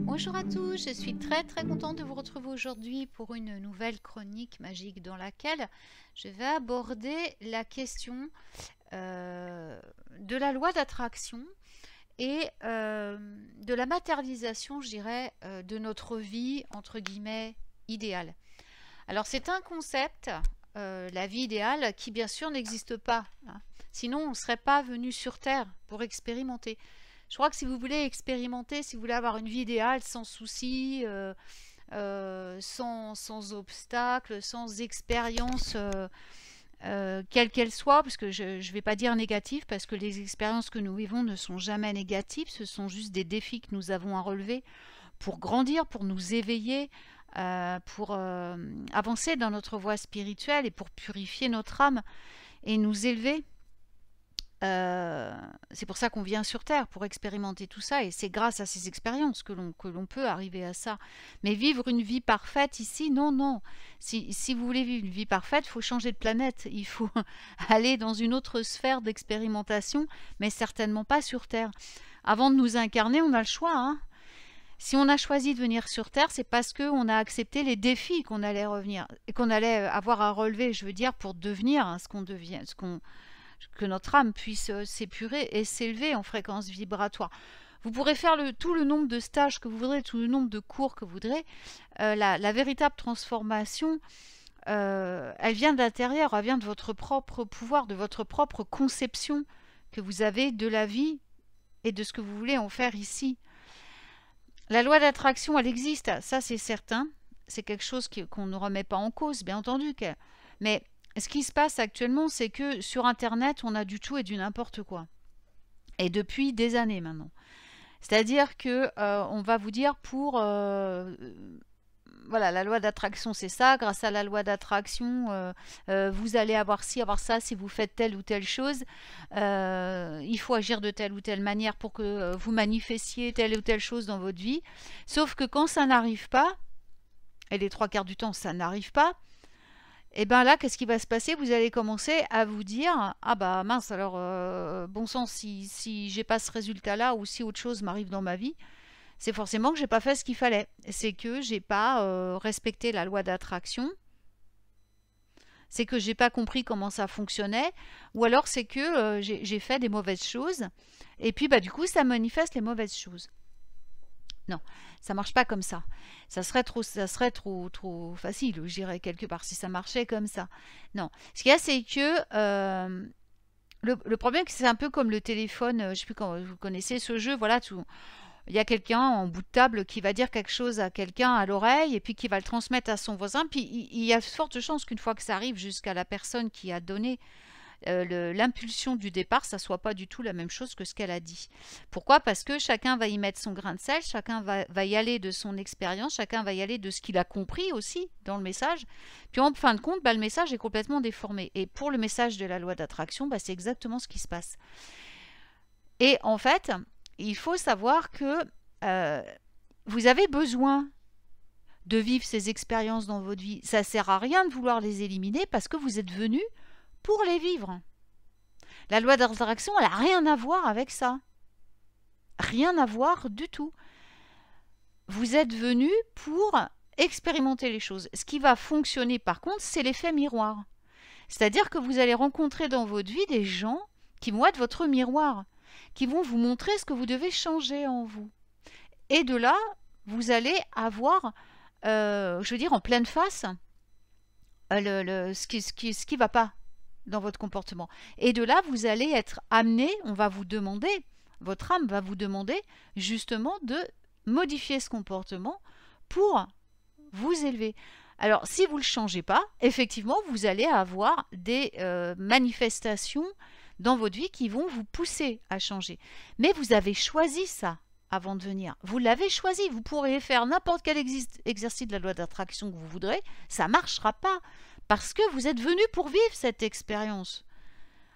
Bonjour à tous, je suis très très contente de vous retrouver aujourd'hui pour une nouvelle chronique magique dans laquelle je vais aborder la question euh, de la loi d'attraction et euh, de la matérialisation, je dirais, euh, de notre vie, entre guillemets, idéale. Alors c'est un concept, euh, la vie idéale, qui bien sûr n'existe pas. Hein. Sinon, on ne serait pas venu sur Terre pour expérimenter. Je crois que si vous voulez expérimenter, si vous voulez avoir une vie idéale sans soucis, sans, sans obstacles, sans expérience quelles euh, quelle qu'elle soit, parce que je ne vais pas dire négative, parce que les expériences que nous vivons ne sont jamais négatives, ce sont juste des défis que nous avons à relever pour grandir, pour nous éveiller, euh, pour euh, avancer dans notre voie spirituelle et pour purifier notre âme et nous élever. Euh, c'est pour ça qu'on vient sur Terre, pour expérimenter tout ça, et c'est grâce à ces expériences que l'on peut arriver à ça. Mais vivre une vie parfaite ici, non, non. Si, vous voulez vivre une vie parfaite, il faut changer de planète, il faut aller dans une autre sphère d'expérimentation, mais certainement pas sur Terre. Avant de nous incarner, on a le choix. Hein. si on a choisi de venir sur Terre, c'est parce qu'on a accepté les défis qu'on allait revenir, et qu'on allait avoir à relever, je veux dire, pour devenir hein, ce qu'on devient, ce qu'on que notre âme puisse euh, s'épurer et s'élever en fréquence vibratoire. Vous pourrez faire le, tout le nombre de stages que vous voudrez, tout le nombre de cours que vous voudrez. Euh, la, véritable transformation, euh, elle vient d'intérieur, elle vient de votre propre pouvoir, de votre propre conception que vous avez de la vie et de ce que vous voulez en faire ici. La loi d'attraction, elle existe, ça c'est certain. C'est quelque chose qu'on ne remet pas en cause, bien entendu. Mais ce qui se passe actuellement, c'est que sur Internet, on a du tout et du n'importe quoi. Et depuis des années maintenant. C'est-à-dire que euh, on va vous dire pour euh, voilà, la loi d'attraction, c'est ça. Grâce à la loi d'attraction, euh, vous allez avoir ci, avoir ça si vous faites telle ou telle chose. il faut agir de telle ou telle manière pour que vous manifestiez telle ou telle chose dans votre vie. Sauf que quand ça n'arrive pas, et les trois quarts du temps, ça n'arrive pas, et eh bien là, qu'est-ce qui va se passer Vous allez commencer à vous dire Ah bah mince, alors euh, bon sens, si, si j'ai pas ce résultat-là ou si autre chose m'arrive dans ma vie, c'est forcément que j'ai pas fait ce qu'il fallait. C'est que j'ai pas euh, respecté la loi d'attraction. C'est que j'ai pas compris comment ça fonctionnait. Ou alors c'est que euh, j'ai fait des mauvaises choses. Et puis bah du coup, ça manifeste les mauvaises choses. Non, ça marche pas comme ça. Ça serait trop, ça serait trop, trop facile, je dirais quelque part, si ça marchait comme ça. Non. Ce qu'il y a, c'est que euh, le, problème, c'est un peu comme le téléphone. Euh, je ne sais plus quand vous connaissez ce jeu. Voilà, tout. Il y a quelqu'un en bout de table qui va dire quelque chose à quelqu'un à l'oreille et puis qui va le transmettre à son voisin. Puis il, y a forte chance qu'une fois que ça arrive jusqu'à la personne qui a donné euh, l'impulsion du départ, ça soit pas du tout la même chose que ce qu'elle a dit. Pourquoi Parce que chacun va y mettre son grain de sel, chacun va, y aller de son expérience, chacun va y aller de ce qu'il a compris aussi dans le message. Puis en fin de compte, bah, le message est complètement déformé. Et pour le message de la loi d'attraction, bah, c'est exactement ce qui se passe. Et en fait, il faut savoir que euh, vous avez besoin de vivre ces expériences dans votre vie. Ça ne sert à rien de vouloir les éliminer parce que vous êtes venu pour les vivre. La loi d'interaction, elle n'a rien à voir avec ça. Rien à voir du tout. Vous êtes venu pour expérimenter les choses. Ce qui va fonctionner par contre, c'est l'effet miroir. C'est-à-dire que vous allez rencontrer dans votre vie des gens qui vont être votre miroir, qui vont vous montrer ce que vous devez changer en vous. Et de là, vous allez avoir, euh, je veux dire, en pleine face, euh, le, ce qui ne qui, ce qui va pas dans votre comportement. Et de là, vous allez être amené, on va vous demander, votre âme va vous demander justement de modifier ce comportement pour vous élever. Alors, si vous ne le changez pas, effectivement, vous allez avoir des euh, manifestations dans votre vie qui vont vous pousser à changer. Mais vous avez choisi ça avant de venir. Vous l'avez choisi. Vous pourrez faire n'importe quel exercice de la loi d'attraction que vous voudrez. Ça ne marchera pas parce que vous êtes venu pour vivre cette expérience.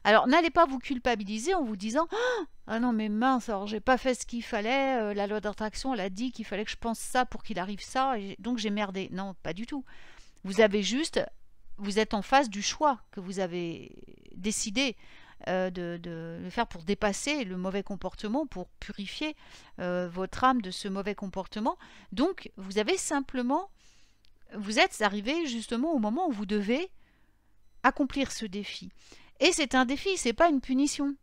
Alors n'allez pas vous culpabiliser en vous disant Ah, ah non mais mince, alors j'ai pas fait ce qu'il fallait, euh, la loi d'attraction elle a dit qu'il fallait que je pense ça pour qu'il arrive ça, et donc j'ai merdé. Non, pas du tout. Vous avez juste, vous êtes en face du choix que vous avez décidé euh, de, faire pour dépasser le mauvais comportement, pour purifier euh, votre âme de ce mauvais comportement. Donc vous avez simplement vous êtes arrivé justement au moment où vous devez accomplir ce défi. Et c'est un défi, c'est pas une punition.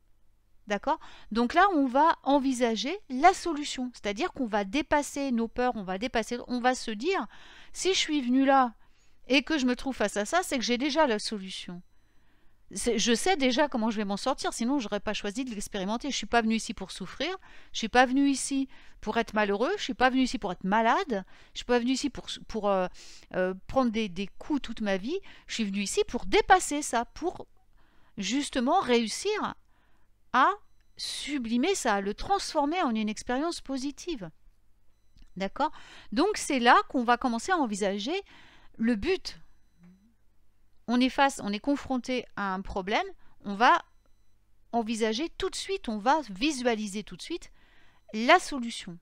D'accord Donc là, on va envisager la solution, c'est-à-dire qu'on va dépasser nos peurs, on va dépasser, on va se dire si je suis venu là et que je me trouve face à ça, c'est que j'ai déjà la solution je sais déjà comment je vais m'en sortir, sinon je n'aurais pas choisi de l'expérimenter. Je ne suis pas venu ici pour souffrir, je ne suis pas venu ici pour être malheureux, je ne suis pas venu ici pour être malade, je ne suis pas venu ici pour, pour euh, euh, prendre des, des, coups toute ma vie, je suis venu ici pour dépasser ça, pour justement réussir à sublimer ça, à le transformer en une expérience positive. D'accord Donc c'est là qu'on va commencer à envisager le but on est on est confronté à un problème, on va envisager tout de suite, on va visualiser tout de suite la solution.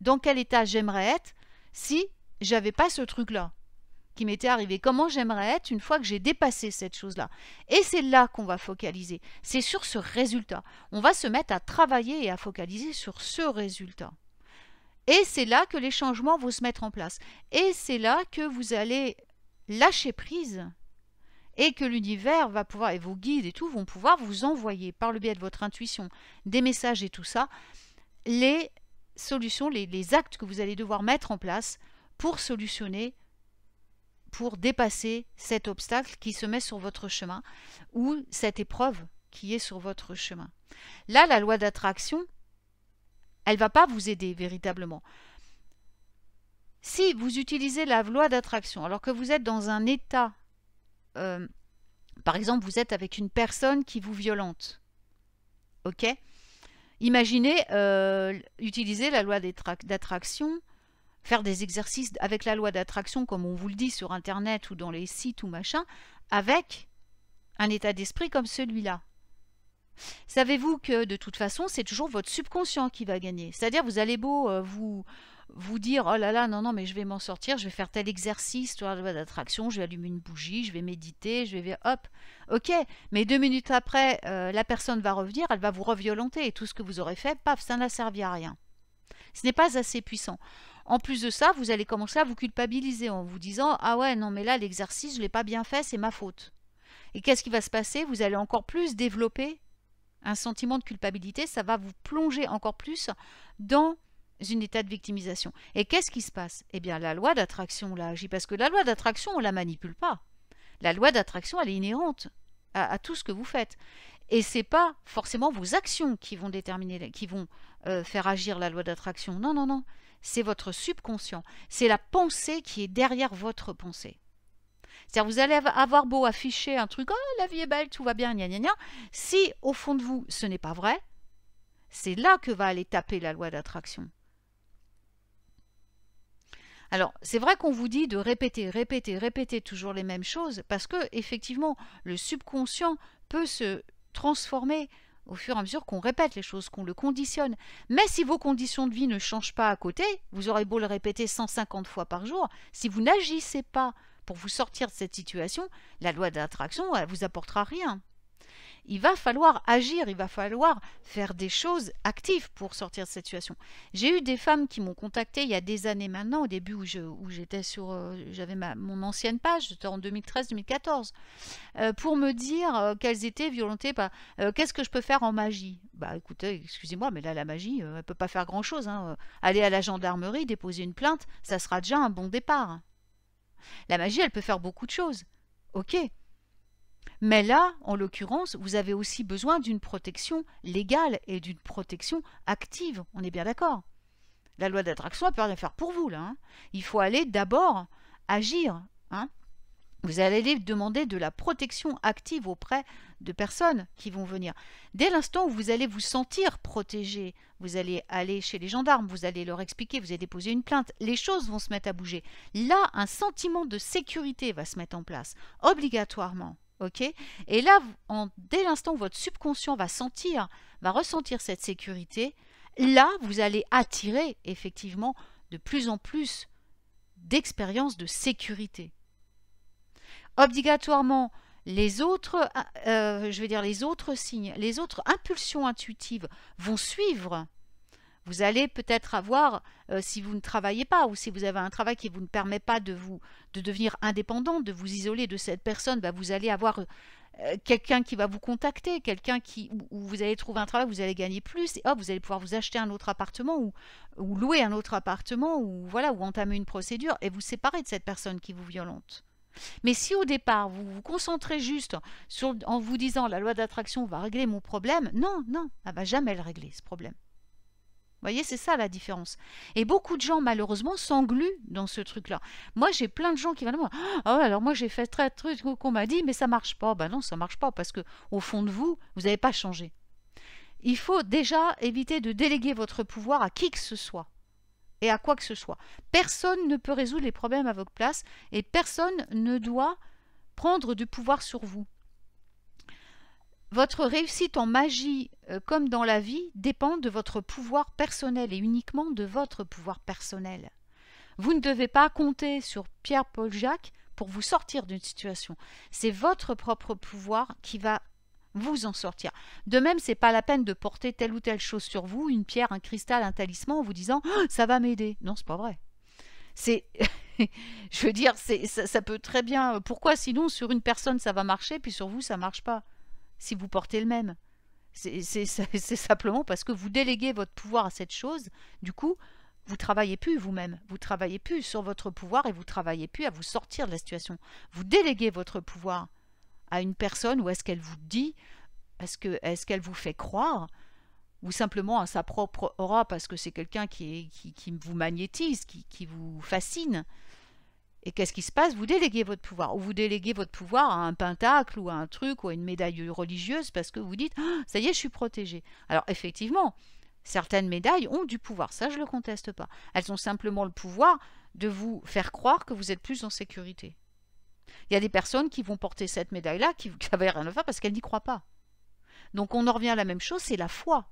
Dans quel état j'aimerais être si j'avais pas ce truc-là qui m'était arrivé, comment j'aimerais être une fois que j'ai dépassé cette chose-là. Et c'est là qu'on va focaliser, c'est sur ce résultat. On va se mettre à travailler et à focaliser sur ce résultat. Et c'est là que les changements vont se mettre en place. Et c'est là que vous allez lâcher prise et que l'univers va pouvoir, et vos guides et tout, vont pouvoir vous envoyer par le biais de votre intuition, des messages et tout ça, les solutions, les, les actes que vous allez devoir mettre en place pour solutionner pour dépasser cet obstacle qui se met sur votre chemin ou cette épreuve qui est sur votre chemin. Là, la loi d'attraction, elle va pas vous aider véritablement. Si vous utilisez la loi d'attraction alors que vous êtes dans un état euh, par exemple, vous êtes avec une personne qui vous violente. OK Imaginez euh, utiliser la loi d'attraction, faire des exercices avec la loi d'attraction, comme on vous le dit sur Internet ou dans les sites ou machin, avec un état d'esprit comme celui-là. Savez-vous que de toute façon, c'est toujours votre subconscient qui va gagner. C'est-à-dire, vous allez beau euh, vous, vous dire oh là là non non mais je vais m'en sortir, je vais faire tel exercice, d'attraction, je vais allumer une bougie, je vais méditer, je vais hop, ok. Mais deux minutes après, euh, la personne va revenir, elle va vous reviolenter et tout ce que vous aurez fait, paf, ça n'a servi à rien. Ce n'est pas assez puissant. En plus de ça, vous allez commencer à vous culpabiliser en vous disant ah ouais non mais là l'exercice je l'ai pas bien fait, c'est ma faute. Et qu'est-ce qui va se passer Vous allez encore plus développer un sentiment de culpabilité, ça va vous plonger encore plus dans état de victimisation. Et qu'est-ce qui se passe Eh bien, la loi d'attraction là agit, parce que la loi d'attraction, on ne la manipule pas. La loi d'attraction, elle est inhérente à, tout ce que vous faites. Et ce n'est pas forcément vos actions qui vont déterminer, qui vont euh, faire agir la loi d'attraction. Non, non, non. C'est votre subconscient. C'est la pensée qui est derrière votre pensée. C'est-à-dire, vous allez avoir beau afficher un truc, oh, la vie est belle, tout va bien, gna gna gna. Si, au fond de vous, ce n'est pas vrai, c'est là que va aller taper la loi d'attraction. Alors, c'est vrai qu'on vous dit de répéter, répéter, répéter toujours les mêmes choses, parce que, effectivement, le subconscient peut se transformer au fur et à mesure qu'on répète les choses, qu'on le conditionne. Mais si vos conditions de vie ne changent pas à côté, vous aurez beau le répéter 150 fois par jour, si vous n'agissez pas pour vous sortir de cette situation, la loi d'attraction, elle vous apportera rien il va falloir agir, il va falloir faire des choses actives pour sortir de cette situation. J'ai eu des femmes qui m'ont contacté il y a des années maintenant, au début où, j'étais sur, euh, j'avais mon ancienne page, j'étais en 2013-2014, euh, pour me dire euh, qu'elles étaient violentées. par... qu'est-ce que je peux faire en magie Bah écoutez, excusez-moi, mais là la magie, elle peut pas faire grand-chose. Hein. Aller à la gendarmerie, déposer une plainte, ça sera déjà un bon départ. La magie, elle peut faire beaucoup de choses. Ok, mais là, en l'occurrence, vous avez aussi besoin d'une protection légale et d'une protection active. On est bien d'accord. La loi d'attraction ne peut rien faire pour vous là. Hein. Il faut aller d'abord agir. Hein. Vous allez demander de la protection active auprès de personnes qui vont venir. Dès l'instant où vous allez vous sentir protégé, vous allez aller chez les gendarmes, vous allez leur expliquer, vous allez déposer une plainte, les choses vont se mettre à bouger. Là, un sentiment de sécurité va se mettre en place, obligatoirement. Et là, dès l'instant où votre subconscient va sentir, va ressentir cette sécurité, là, vous allez attirer effectivement de plus en plus d'expériences de sécurité. Obligatoirement, les autres, euh, je veux dire les autres signes, les autres impulsions intuitives vont suivre vous allez peut-être avoir, euh, si vous ne travaillez pas ou si vous avez un travail qui vous ne permet pas de vous de devenir indépendant, de vous isoler de cette personne, bah, vous allez avoir euh, quelqu'un qui va vous contacter, quelqu'un qui où, vous allez trouver un travail, vous allez gagner plus et hop, vous allez pouvoir vous acheter un autre appartement ou, louer un autre appartement ou voilà ou entamer une procédure et vous séparer de cette personne qui vous violente. Mais si au départ vous vous concentrez juste en vous disant la loi d'attraction va régler mon problème, non, non, elle va jamais le régler ce problème voyez, c'est ça la différence. Et beaucoup de gens, malheureusement, s'engluent dans ce truc-là. Moi, j'ai plein de gens qui viennent me oh, alors moi, j'ai fait très truc qu'on m'a dit, mais ça marche pas. Ben non, ça marche pas parce que au fond de vous, vous n'avez pas changé. Il faut déjà éviter de déléguer votre pouvoir à qui que ce soit et à quoi que ce soit. Personne ne peut résoudre les problèmes à votre place et personne ne doit prendre du pouvoir sur vous. Votre réussite en magie, euh, comme dans la vie, dépend de votre pouvoir personnel et uniquement de votre pouvoir personnel. Vous ne devez pas compter sur Pierre-Paul Jacques pour vous sortir d'une situation. C'est votre propre pouvoir qui va vous en sortir. De même, c'est pas la peine de porter telle ou telle chose sur vous, une pierre, un cristal, un talisman, en vous disant oh, ça va m'aider. Non, c'est pas vrai. C'est, je veux dire, ça, ça peut très bien. Pourquoi sinon sur une personne ça va marcher, puis sur vous ça marche pas si vous portez le même. C'est simplement parce que vous déléguez votre pouvoir à cette chose, du coup, vous travaillez plus vous-même, vous travaillez plus sur votre pouvoir et vous travaillez plus à vous sortir de la situation. Vous déléguez votre pouvoir à une personne ou est-ce qu'elle vous dit, est-ce qu'elle vous fait croire ou simplement à sa propre aura parce que c'est quelqu'un qui, qui, qui, vous magnétise, qui, qui vous fascine. Et qu'est-ce qui se passe Vous déléguez votre pouvoir. Ou vous déléguez votre pouvoir à un pentacle ou à un truc ou à une médaille religieuse parce que vous dites ah, ça y est, je suis protégé. Alors effectivement, certaines médailles ont du pouvoir. Ça, je ne le conteste pas. Elles ont simplement le pouvoir de vous faire croire que vous êtes plus en sécurité. Il y a des personnes qui vont porter cette médaille-là qui n'avaient rien à faire parce qu'elles n'y croient pas. Donc on en revient à la même chose, c'est la foi.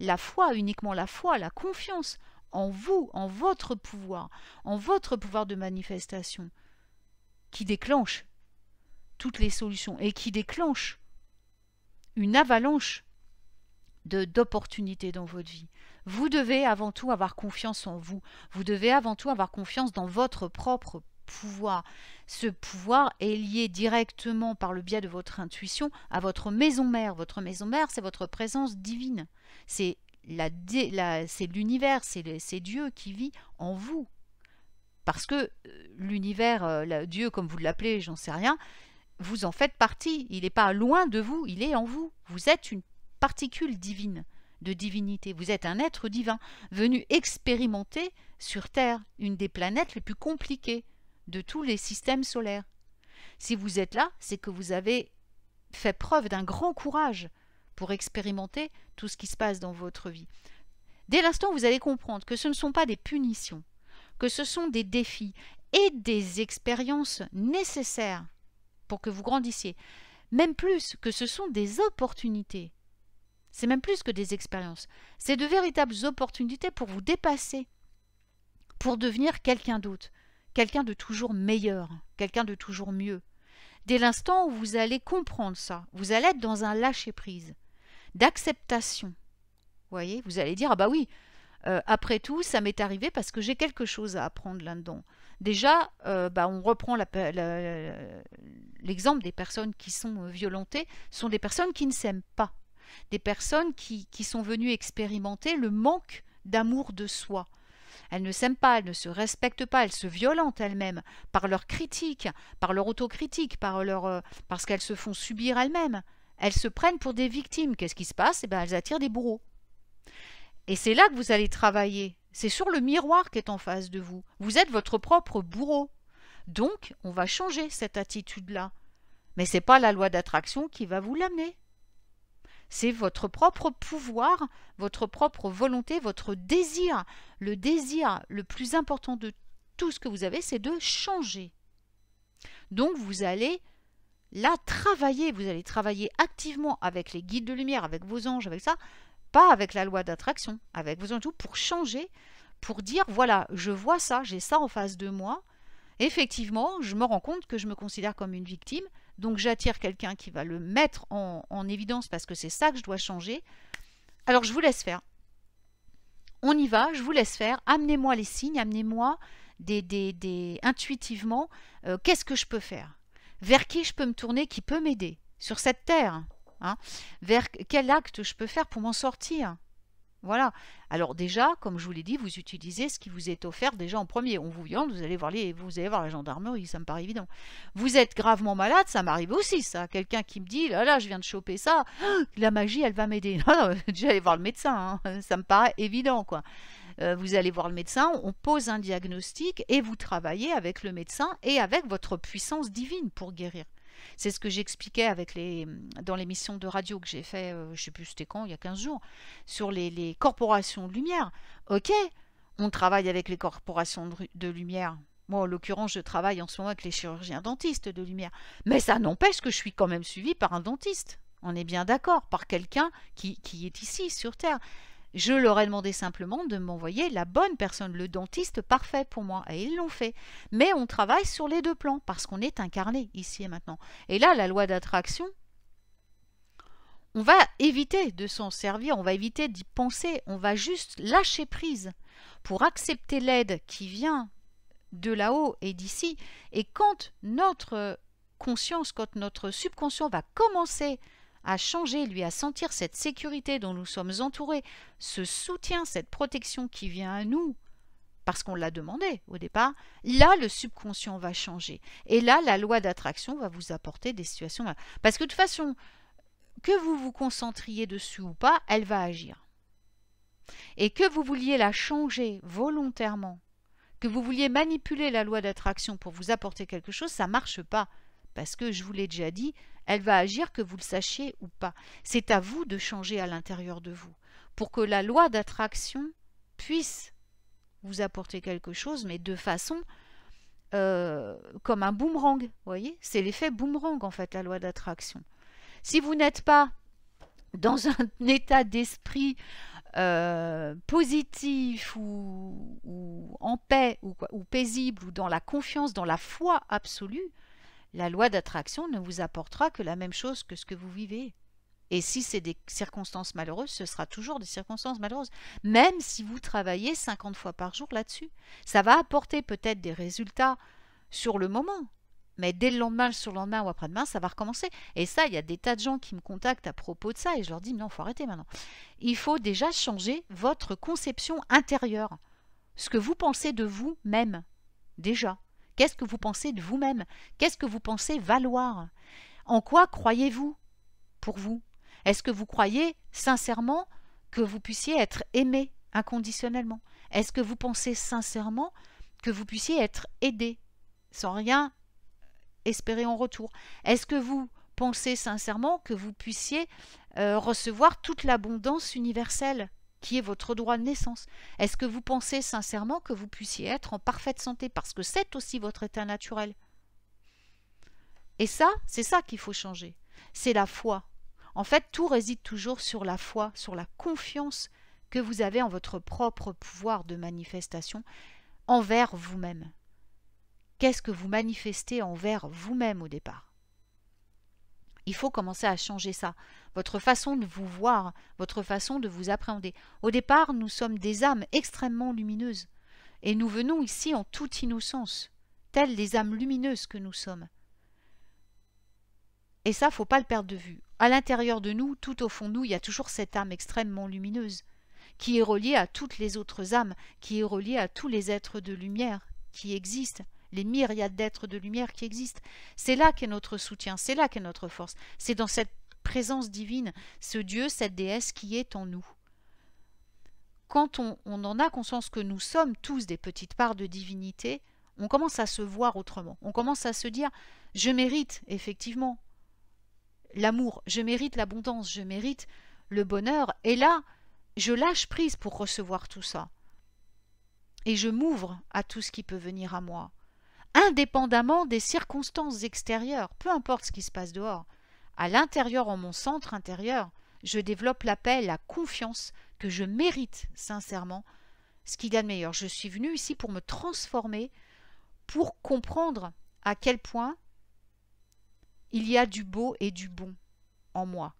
La foi, uniquement la foi, la confiance en vous, en votre pouvoir, en votre pouvoir de manifestation, qui déclenche toutes les solutions et qui déclenche une avalanche d'opportunités dans votre vie. Vous devez avant tout avoir confiance en vous. Vous devez avant tout avoir confiance dans votre propre pouvoir. Ce pouvoir est lié directement par le biais de votre intuition à votre maison mère. Votre maison mère, c'est votre présence divine. C'est c'est l'univers, c'est Dieu qui vit en vous. Parce que euh, l'univers, euh, Dieu comme vous l'appelez, j'en sais rien, vous en faites partie. Il n'est pas loin de vous, il est en vous. Vous êtes une particule divine, de divinité. Vous êtes un être divin, venu expérimenter sur Terre, une des planètes les plus compliquées de tous les systèmes solaires. Si vous êtes là, c'est que vous avez fait preuve d'un grand courage pour expérimenter tout ce qui se passe dans votre vie. Dès l'instant où vous allez comprendre que ce ne sont pas des punitions, que ce sont des défis et des expériences nécessaires pour que vous grandissiez, même plus que ce sont des opportunités. C'est même plus que des expériences, c'est de véritables opportunités pour vous dépasser, pour devenir quelqu'un d'autre, quelqu'un de toujours meilleur, quelqu'un de toujours mieux. Dès l'instant où vous allez comprendre ça, vous allez être dans un lâcher-prise d'acceptation. Vous voyez, vous allez dire, ah bah oui, euh, après tout, ça m'est arrivé parce que j'ai quelque chose à apprendre là-dedans. Déjà, euh, bah, on reprend l'exemple des personnes qui sont euh, violentées, sont des personnes qui ne s'aiment pas, des personnes qui, qui, sont venues expérimenter le manque d'amour de soi. Elles ne s'aiment pas, elles ne se respectent pas, elles se violentent elles-mêmes par leur critique, par leur autocritique, par leur, parce qu'elles se font subir elles-mêmes elles se prennent pour des victimes. Qu'est-ce qui se passe Eh bien, elles attirent des bourreaux. Et c'est là que vous allez travailler. C'est sur le miroir qui est en face de vous. Vous êtes votre propre bourreau. Donc, on va changer cette attitude-là. Mais ce n'est pas la loi d'attraction qui va vous l'amener. C'est votre propre pouvoir, votre propre volonté, votre désir. Le désir le plus important de tout ce que vous avez, c'est de changer. Donc, vous allez Là, travaillez, vous allez travailler activement avec les guides de lumière, avec vos anges, avec ça, pas avec la loi d'attraction, avec vos anges, pour changer, pour dire, voilà, je vois ça, j'ai ça en face de moi, effectivement, je me rends compte que je me considère comme une victime, donc j'attire quelqu'un qui va le mettre en, évidence parce que c'est ça que je dois changer. Alors je vous laisse faire. On y va, je vous laisse faire. Amenez-moi les signes, amenez-moi des, des, des, intuitivement euh, qu'est-ce que je peux faire vers qui je peux me tourner qui peut m'aider sur cette terre hein. Vers quel acte je peux faire pour m'en sortir Voilà. Alors déjà, comme je vous l'ai dit, vous utilisez ce qui vous est offert déjà en premier. On vous viande, vous allez voir les, vous allez voir la gendarmerie, ça me paraît évident. Vous êtes gravement malade, ça m'arrive aussi, ça. Quelqu'un qui me dit, là là, je viens de choper ça, la magie, elle va m'aider. Non, non, déjà aller voir le médecin, hein. ça me paraît évident, quoi. Euh, vous allez voir le médecin, on pose un diagnostic et vous travaillez avec le médecin et avec votre puissance divine pour guérir. C'est ce que j'expliquais avec les, dans l'émission de radio que j'ai fait, euh, je ne sais plus c'était quand, il y a 15 jours, sur les, corporations de lumière. Ok, on travaille avec les corporations de, lumière, moi, en l'occurrence, je travaille en ce moment avec les chirurgiens dentistes de lumière. Mais ça n'empêche que je suis quand même suivi par un dentiste. On est bien d'accord, par quelqu'un qui, qui, est ici, sur Terre. Je leur ai demandé simplement de m'envoyer la bonne personne, le dentiste parfait pour moi. Et ils l'ont fait. Mais on travaille sur les deux plans parce qu'on est incarné ici et maintenant. Et là, la loi d'attraction, on va éviter de s'en servir, on va éviter d'y penser, on va juste lâcher prise pour accepter l'aide qui vient de là-haut et d'ici. Et quand notre conscience, quand notre subconscient va commencer à changer, lui, à sentir cette sécurité dont nous sommes entourés, ce soutien, cette protection qui vient à nous, parce qu'on l'a demandé au départ, là le subconscient va changer. Et là, la loi d'attraction va vous apporter des situations. Parce que de toute façon, que vous vous concentriez dessus ou pas, elle va agir. Et que vous vouliez la changer volontairement, que vous vouliez manipuler la loi d'attraction pour vous apporter quelque chose, ça marche pas. Parce que je vous l'ai déjà dit, elle va agir que vous le sachiez ou pas. C'est à vous de changer à l'intérieur de vous pour que la loi d'attraction puisse vous apporter quelque chose, mais de façon euh, comme un boomerang. Vous voyez C'est l'effet boomerang, en fait, la loi d'attraction. Si vous n'êtes pas dans un état d'esprit euh, positif ou, en paix ou paisible ou dans la confiance, dans la foi absolue, la loi d'attraction ne vous apportera que la même chose que ce que vous vivez. Et si c'est des circonstances malheureuses, ce sera toujours des circonstances malheureuses, même si vous travaillez 50 fois par jour là-dessus. Ça va apporter peut-être des résultats sur le moment, mais dès le lendemain, le surlendemain ou après-demain, ça va recommencer. Et ça, il y a des tas de gens qui me contactent à propos de ça et je leur dis non, faut arrêter maintenant. Il faut déjà changer votre conception intérieure, ce que vous pensez de vous-même, déjà. Qu'est-ce que vous pensez de vous-même Qu'est-ce que vous pensez valoir En quoi croyez-vous pour vous Est-ce que vous croyez sincèrement que vous puissiez être aimé inconditionnellement Est-ce que vous pensez sincèrement que vous puissiez être aidé sans rien espérer en retour Est-ce que vous pensez sincèrement que vous puissiez euh, recevoir toute l'abondance universelle qui est votre droit de naissance. Est-ce que vous pensez sincèrement que vous puissiez être en parfaite santé Parce que c'est aussi votre état naturel. Et ça, c'est ça qu'il faut changer. C'est la foi. En fait, tout réside toujours sur la foi, sur la confiance que vous avez en votre propre pouvoir de manifestation envers vous-même. Qu'est-ce que vous manifestez envers vous-même au départ il faut commencer à changer ça. Votre façon de vous voir, votre façon de vous appréhender. Au départ, nous sommes des âmes extrêmement lumineuses. Et nous venons ici en toute innocence, telles les âmes lumineuses que nous sommes. Et ça, faut pas le perdre de vue. À l'intérieur de nous, tout au fond de nous, il y a toujours cette âme extrêmement lumineuse, qui est reliée à toutes les autres âmes, qui est reliée à tous les êtres de lumière qui existent les myriades d'êtres de lumière qui existent. C'est là qu'est notre soutien, c'est là qu'est notre force, c'est dans cette présence divine, ce Dieu, cette déesse qui est en nous. Quand on, on en a conscience que nous sommes tous des petites parts de divinité, on commence à se voir autrement, on commence à se dire je mérite effectivement l'amour, je mérite l'abondance, je mérite le bonheur, et là, je lâche prise pour recevoir tout ça. Et je m'ouvre à tout ce qui peut venir à moi indépendamment des circonstances extérieures, peu importe ce qui se passe dehors. À l'intérieur, en mon centre intérieur, je développe la paix, la confiance que je mérite sincèrement ce qu'il y a de meilleur. Je suis venu ici pour me transformer, pour comprendre à quel point il y a du beau et du bon en moi.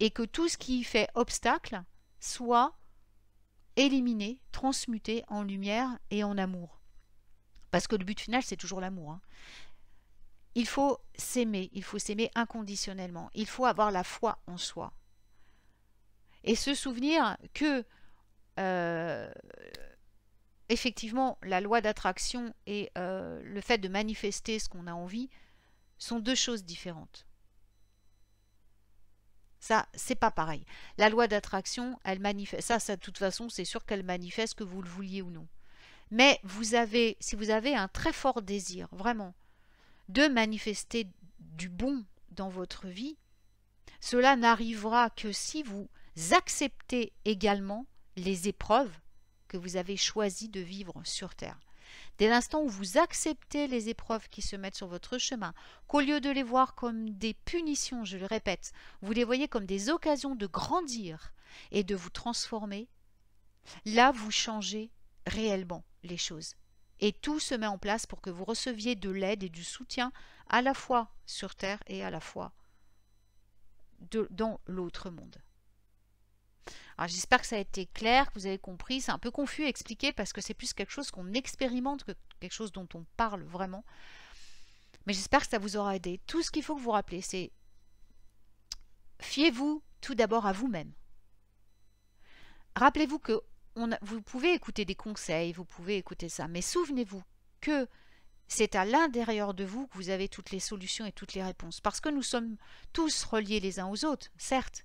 Et que tout ce qui y fait obstacle soit éliminé, transmuté en lumière et en amour. Parce que le but final, c'est toujours l'amour. Hein. Il faut s'aimer, il faut s'aimer inconditionnellement, il faut avoir la foi en soi. Et se souvenir que, euh, effectivement, la loi d'attraction et euh, le fait de manifester ce qu'on a envie sont deux choses différentes. Ça, c'est pas pareil. La loi d'attraction, elle manifeste. Ça, ça, de toute façon, c'est sûr qu'elle manifeste que vous le vouliez ou non. Mais vous avez, si vous avez un très fort désir, vraiment, de manifester du bon dans votre vie, cela n'arrivera que si vous acceptez également les épreuves que vous avez choisi de vivre sur Terre. Dès l'instant où vous acceptez les épreuves qui se mettent sur votre chemin, qu'au lieu de les voir comme des punitions, je le répète, vous les voyez comme des occasions de grandir et de vous transformer, là vous changez réellement les choses. Et tout se met en place pour que vous receviez de l'aide et du soutien à la fois sur Terre et à la fois dans l'autre monde. Alors j'espère que ça a été clair, que vous avez compris. C'est un peu confus à expliquer parce que c'est plus quelque chose qu'on expérimente que quelque chose dont on parle vraiment. Mais j'espère que ça vous aura aidé. Tout ce qu'il faut que vous rappelez, c'est fiez-vous tout d'abord à vous-même. Rappelez-vous que vous pouvez écouter des conseils, vous pouvez écouter ça, mais souvenez-vous que c'est à l'intérieur de vous que vous avez toutes les solutions et toutes les réponses. Parce que nous sommes tous reliés les uns aux autres, certes,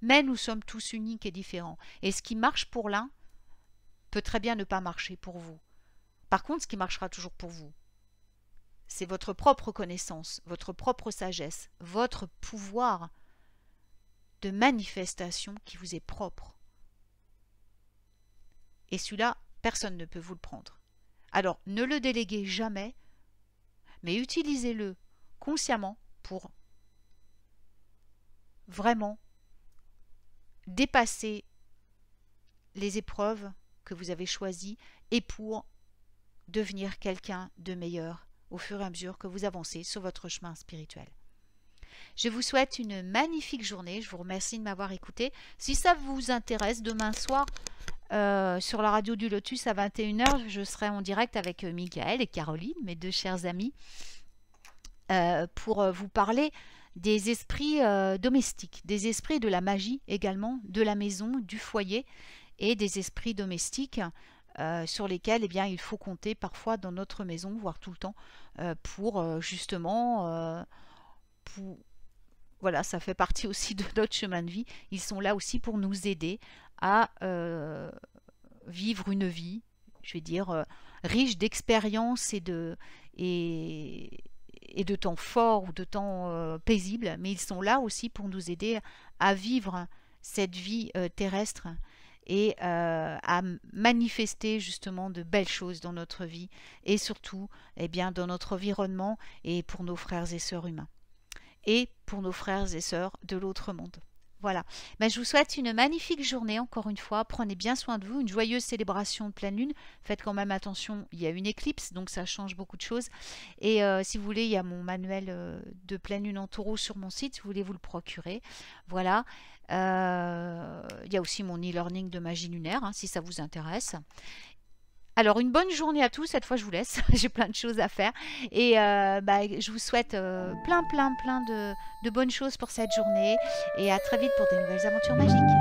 mais nous sommes tous uniques et différents. Et ce qui marche pour l'un peut très bien ne pas marcher pour vous. Par contre, ce qui marchera toujours pour vous, c'est votre propre connaissance, votre propre sagesse, votre pouvoir de manifestation qui vous est propre. Et celui-là, personne ne peut vous le prendre. Alors ne le déléguez jamais, mais utilisez-le consciemment pour vraiment dépasser les épreuves que vous avez choisies et pour devenir quelqu'un de meilleur au fur et à mesure que vous avancez sur votre chemin spirituel. Je vous souhaite une magnifique journée, je vous remercie de m'avoir écouté. Si ça vous intéresse, demain soir, euh, sur la radio du Lotus à 21h, je serai en direct avec euh, Michael et Caroline, mes deux chers amis, euh, pour vous parler des esprits domestiques, des esprits de la magie également, de la maison, du foyer et des esprits domestiques sur lesquels eh bien, il faut compter parfois dans notre maison, voire tout le temps, pour justement... pour voilà, ça fait partie aussi de notre chemin de vie. Ils sont là aussi pour nous aider à euh, vivre une vie, je vais dire, euh, riche d'expériences et de, et, de temps fort ou de temps paisibles, euh, paisible, mais ils sont là aussi pour nous aider à vivre cette vie terrestre et à manifester justement de belles choses dans notre vie et surtout eh bien, dans notre environnement et pour nos frères et sœurs humains et pour nos frères et sœurs de l'autre monde. Voilà. Ben, je vous souhaite une magnifique journée encore une fois. Prenez bien soin de vous. Une joyeuse célébration de pleine lune. Faites quand même attention, il y a une éclipse, donc ça change beaucoup de choses. Et euh, si vous voulez, il y a mon manuel euh, de pleine lune en taureau sur mon site. Si vous voulez vous le procurer. Voilà. Euh, il y a aussi mon e-learning de magie lunaire, hein, si ça vous intéresse. Alors, une bonne journée à tous. Cette fois, je vous laisse. J'ai plein de choses à faire. Et euh, bah, je vous souhaite euh, plein, plein, plein de, de bonnes choses pour cette journée. Et à très vite pour des nouvelles aventures magiques.